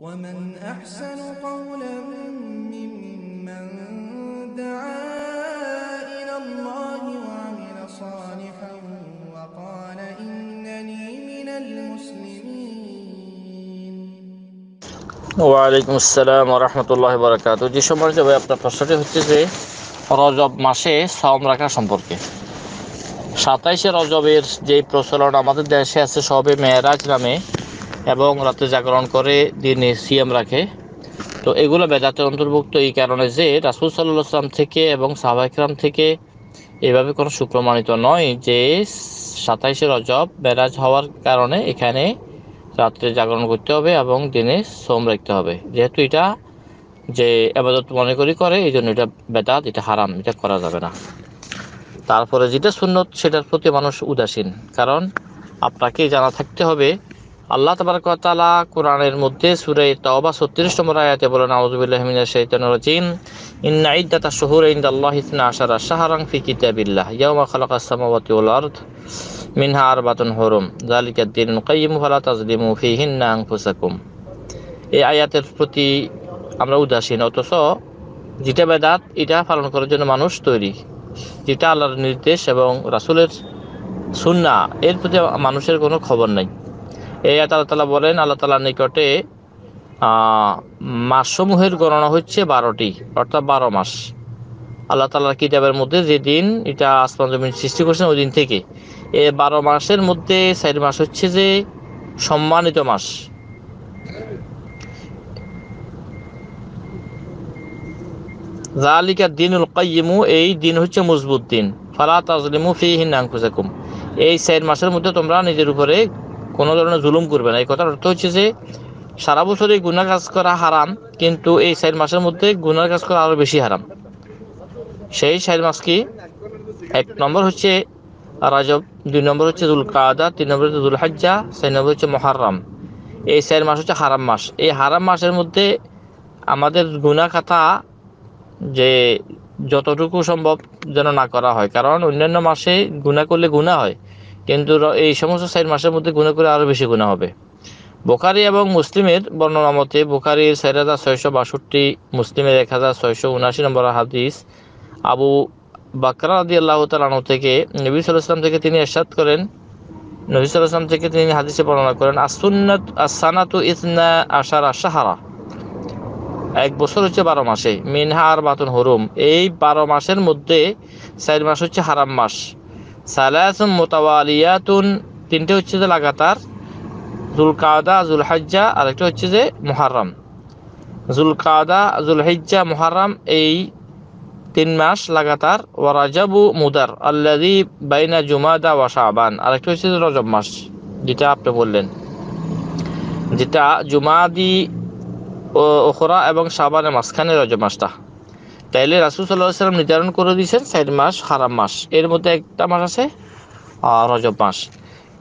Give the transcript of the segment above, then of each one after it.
ومن أحسن قولا ممن دعا إلى الله وعمل صالحا وقال إنني من المسلمين وعليكم السلام ورحمة الله وبركاته জি সম্মানিত ভাই আপনার প্রশ্নটি হচ্ছে যে রজব মাসে সাওম রাখা সম্পর্কে সাতাইশে রজবের যে প্রচলন আমাদের দেশে আছে সবে মেয়েরাজ নামে এবং রাতে জাগরণ করে দিনে সিএম রাখে তো এগুলো বেদাতের অন্তর্ভুক্ত এই কারণে যে রাসুল সাল্লাহ থেকে এবং সাহাবাইকরাম থেকে এভাবে কোনো সুপ্রমাণিত নয় যে সাতাইশে রজব বেরাজ হওয়ার কারণে এখানে রাত্রে জাগরণ করতে হবে এবং দিনে সোম রাখতে হবে যেহেতু এটা যে আবাদত মনে করি করে এই জন্য এটা বেদাত এটা হারাম এটা করা যাবে না তারপরে যেটা সুন্নত সেটার প্রতি মানুষ উদাসীন কারণ আপনাকে জানা থাকতে হবে আল্লাহ তবরকতালা কোরআনের মধ্যে সুরে তবা ছত্রিশ নম্বর আয়াতে বলেন আউজুবিল্লাহমিনা শৈতান রাজিম ইন্না ইদ্দাতা শহুর ইন্দাল্লাহ ইসনা আশারা শাহরাং ফি কিতাবিল্লাহ ইয়াউমা খালাক আসসামাওয়াতি ওয়াল আরদ মিনহা আরবাতুন হুরুম যালিকা দিন কাইয়্যিম ফালা তাজলিমু ফিহিন্না আনফুসাকুম এই আয়াতের প্রতি আমরা উদাসীন অথচ যেটা বেদাত এটা পালন করার জন্য মানুষ তৈরি যেটা আল্লাহর নির্দেশ এবং রাসুলের সুন্না এর প্রতি মানুষের কোনো খবর নাই এই আল্লাহ তালা বলেন আল্লাহ তালার নিকটে মাসসমূহের গণনা হচ্ছে বারোটি অর্থাৎ বারো মাস আল্লাহ তালার কিতাবের মধ্যে যে দিন এটা আসমান জমিন সৃষ্টি করছেন ওই দিন থেকে এ বারো মাসের মধ্যে চার মাস হচ্ছে যে সম্মানিত মাস জালিকা দিনুল কাইমু এই দিন হচ্ছে মজবুত দিন ফালা তাজলিমু ফি হিন্নাংকুসাকুম এই চার মাসের মধ্যে তোমরা নিজের উপরে কোনো ধরনের জুলুম করবে না এই কথার অর্থ হচ্ছে যে সারা বছরে গুনার কাজ করা হারাম কিন্তু এই চার মাসের মধ্যে গুনার কাজ করা আরও বেশি হারাম সেই চার মাস কি এক নম্বর হচ্ছে রাজব দুই নম্বর হচ্ছে জুল কাদা তিন নম্বর হচ্ছে জুল হাজ্জা চার নম্বর হচ্ছে মহারাম এই চার মাস হচ্ছে হারাম মাস এই হারাম মাসের মধ্যে আমাদের গুনা কথা যে যতটুকু সম্ভব যেন না করা হয় কারণ অন্যান্য মাসে গুণা করলে গুণা হয় কিন্তু এই সমস্ত সাইড মাসের মধ্যে গুণা করে আরও বেশি গুণা হবে বোখারি এবং মুসলিমের বর্ণনা মতে বোখারির চার হাজার ছয়শো বাষট্টি মুসলিমের এক হাজার ছয়শো উনাশি নম্বর হাদিস আবু বাকরা আদি আল্লাহ তালানো থেকে নবী সাল্লাম থেকে তিনি এরশাদ করেন নবী সাল্লাম থেকে তিনি হাদিসে বর্ণনা করেন আসুন্নাত আসানাতু ইসনা আশার আশাহারা এক বছর হচ্ছে বারো মাসে মিনহা আর বাতুন হরুম এই বারো মাসের মধ্যে চার মাস হচ্ছে হারাম মাস সালাসুম মোতাবালিয়াতুন তিনটে হচ্ছে যে লাগাতার জুল কাদা জুল হাজ্জা একটা হচ্ছে যে মোহারম জুল কাদা জুল হিজ্জা মোহারম এই তিন মাস লাগাতার ওয়ারাজাবু মুদার আল্লাদি বাইনা জুমাদা ওয়া শাবান আরেকটা হচ্ছে রজব মাস যেটা আপনি বললেন যেটা জুমাদি ওখরা এবং শাহবানের মাঝখানে রজব মাসটা তাইলে রাসুল সাল্লাহ সাল্লাম নির্ধারণ করে দিয়েছেন চার মাস হারাম মাস এর মধ্যে একটা মাস আছে রজব মাস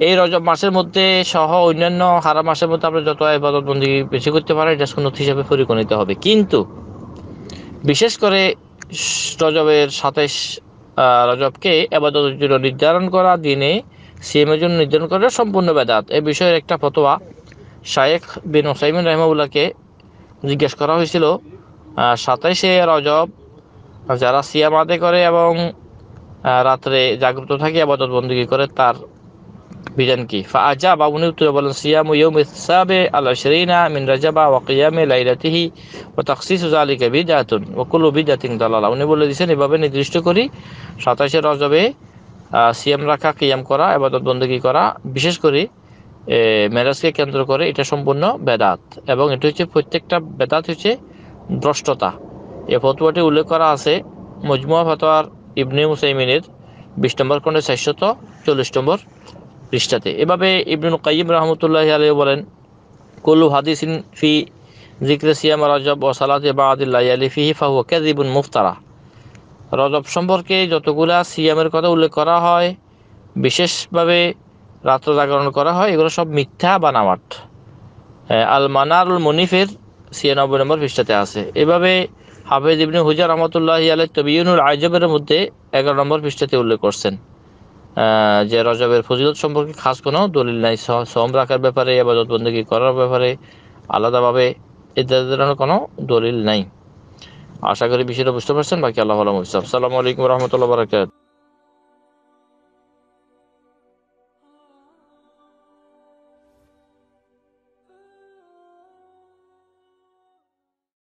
এই রজব মাসের মধ্যে সহ অন্যান্য হারাম মাসের মধ্যে আমরা যত এবাদত বন্দী বেশি করতে পারেন এটা সুন্নত হিসাবে পরিগণিত হবে কিন্তু বিশেষ করে রজবের সাতাইশ রজবকে এবাদতের জন্য নির্ধারণ করা দিনে সিএমের জন্য নির্ধারণ করা সম্পূর্ণ বেদাত এ বিষয়ের একটা ফতোয়া শায়েখ বিন ওসাইমিন রহমাউল্লাহকে জিজ্ঞেস করা হয়েছিল সাতাইশে রজব যারা সিয়াম আদে করে এবং রাত্রে জাগ্রত থাকে আবাদত বন্দুকি করে তার বিধান কি আজা বা উনি উত্তরে বলেন সিয়াম ইয়ম ইসাবে আল্লাহ শরীনা মিন রাজাবা ওয়া কিয়ামে লাইলাতিহি ওয়া তাখসিস যালিকা বিদাতুন ওয়া কুল্লু বিদাতিন দালালা উনি বলে দিয়েছেন এভাবে নির্দিষ্ট করি সাতাইশে রজবে সিয়াম রাখা কিয়াম করা এবাদত বন্দুকি করা বিশেষ করে মেরাজকে কেন্দ্র করে এটা সম্পূর্ণ বেদাত এবং এটা হচ্ছে প্রত্যেকটা বেদাত হচ্ছে দ্রষ্টতা এ ফতুয়াটি উল্লেখ করা আছে মজমুয়া ফতোয়ার ইবনে মুসাইমিনের বিশ নম্বর খন্ডে চারশত চল্লিশ নম্বর পৃষ্ঠাতে এভাবে ইবনুল কাইম রহমতুল্লাহ আলী বলেন কুলু হাদিসিন ফি জিক্রে সিয়াম রজব ও সালাতে বা আলী ফিহি ফাহু কেদিবুন মুফতারা রজব সম্পর্কে যতগুলা সিয়ামের কথা উল্লেখ করা হয় বিশেষভাবে রাত্র জাগরণ করা হয় এগুলো সব মিথ্যা বানাওয়াট আল মানারুল মনিফের ছিয়ানব্বই নম্বর পৃষ্ঠাতে আছে এভাবে হাফেজ ইবনে হুজার রহমতুল্লাহ আলের তবিউনুল আজবের মধ্যে এগারো নম্বর পৃষ্ঠাতে উল্লেখ করছেন যে রজবের ফজিলত সম্পর্কে খাস কোনো দলিল নাই সম রাখার ব্যাপারে আবাদত বন্দী করার ব্যাপারে আলাদাভাবে ইত্যাদি ধরনের কোনো দলিল নাই আশা করি বিষয়টা বুঝতে পারছেন বাকি আল্লাহ আলম সালামু আলাইকুম রহমতুল্লাহ বারকাত